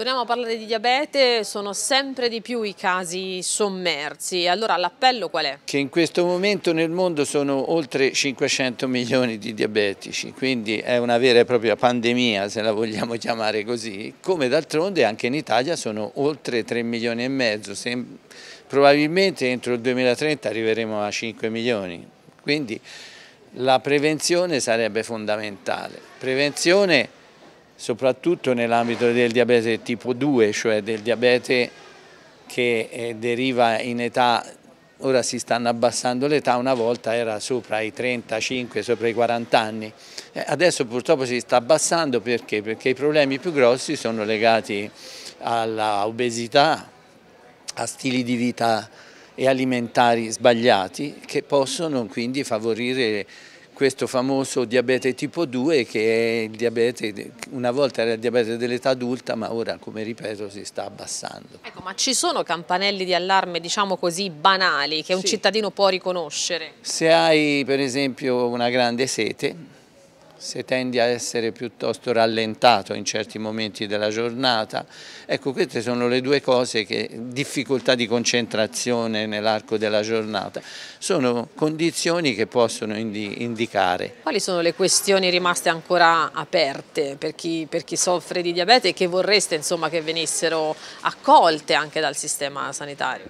Torniamo a parlare di diabete, sono sempre di più i casi sommersi, allora l'appello qual è? Che in questo momento nel mondo sono oltre 500 milioni di diabetici, quindi è una vera e propria pandemia se la vogliamo chiamare così, come d'altronde anche in Italia sono oltre 3 milioni e mezzo, probabilmente entro il 2030 arriveremo a 5 milioni, quindi la prevenzione sarebbe fondamentale. Prevenzione soprattutto nell'ambito del diabete tipo 2, cioè del diabete che eh, deriva in età, ora si stanno abbassando l'età, una volta era sopra i 35, sopra i 40 anni, eh, adesso purtroppo si sta abbassando perché? Perché i problemi più grossi sono legati all'obesità, a stili di vita e alimentari sbagliati che possono quindi favorire questo famoso diabete tipo 2 che è il diabete, una volta era il diabete dell'età adulta ma ora come ripeto si sta abbassando. Ecco, ma ci sono campanelli di allarme diciamo così banali che sì. un cittadino può riconoscere? Se hai per esempio una grande sete se tendi a essere piuttosto rallentato in certi momenti della giornata. Ecco, queste sono le due cose che difficoltà di concentrazione nell'arco della giornata. Sono condizioni che possono indi indicare. Quali sono le questioni rimaste ancora aperte per chi, per chi soffre di diabete e che vorreste insomma, che venissero accolte anche dal sistema sanitario?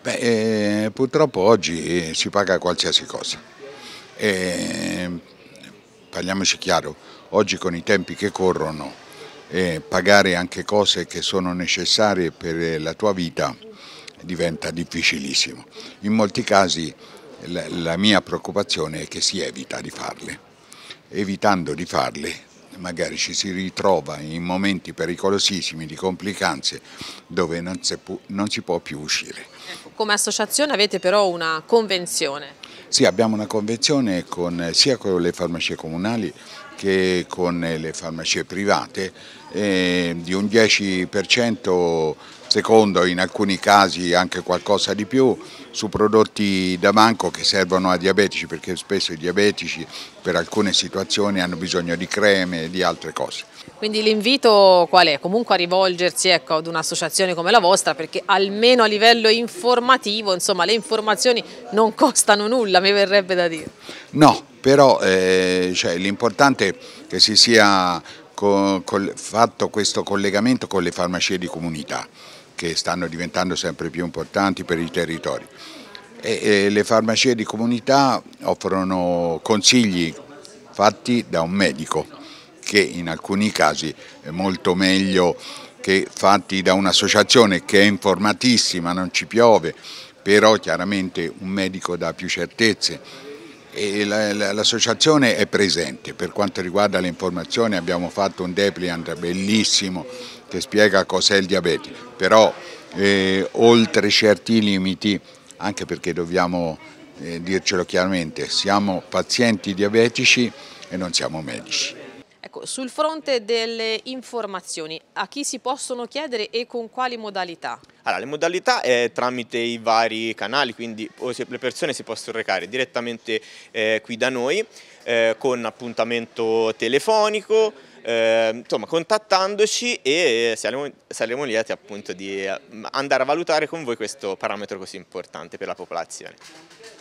Beh, eh, purtroppo oggi si paga qualsiasi cosa. Eh, parliamoci chiaro, oggi con i tempi che corrono eh, pagare anche cose che sono necessarie per la tua vita diventa difficilissimo. In molti casi la, la mia preoccupazione è che si evita di farle. Evitando di farle magari ci si ritrova in momenti pericolosissimi di complicanze dove non si, può, non si può più uscire. Ecco, come associazione avete però una convenzione? Sì, abbiamo una convenzione con, eh, sia con le farmacie comunali che con eh, le farmacie private eh, di un 10% secondo in alcuni casi anche qualcosa di più su prodotti da banco che servono a diabetici perché spesso i diabetici per alcune situazioni hanno bisogno di creme e di altre cose. Quindi l'invito qual è? Comunque a rivolgersi ecco, ad un'associazione come la vostra perché almeno a livello informativo insomma, le informazioni non costano nulla mi verrebbe da dire. No, però eh, cioè, l'importante è che si sia fatto questo collegamento con le farmacie di comunità che stanno diventando sempre più importanti per i territori. e le farmacie di comunità offrono consigli fatti da un medico che in alcuni casi è molto meglio che fatti da un'associazione che è informatissima, non ci piove, però chiaramente un medico dà più certezze L'associazione è presente, per quanto riguarda le informazioni abbiamo fatto un depliant bellissimo che spiega cos'è il diabete, però eh, oltre certi limiti, anche perché dobbiamo eh, dircelo chiaramente, siamo pazienti diabetici e non siamo medici. Ecco, sul fronte delle informazioni, a chi si possono chiedere e con quali modalità? Allora, le modalità è tramite i vari canali, quindi le persone si possono recare direttamente eh, qui da noi eh, con appuntamento telefonico, eh, insomma contattandoci e saremo, saremo lieti appunto di eh, andare a valutare con voi questo parametro così importante per la popolazione.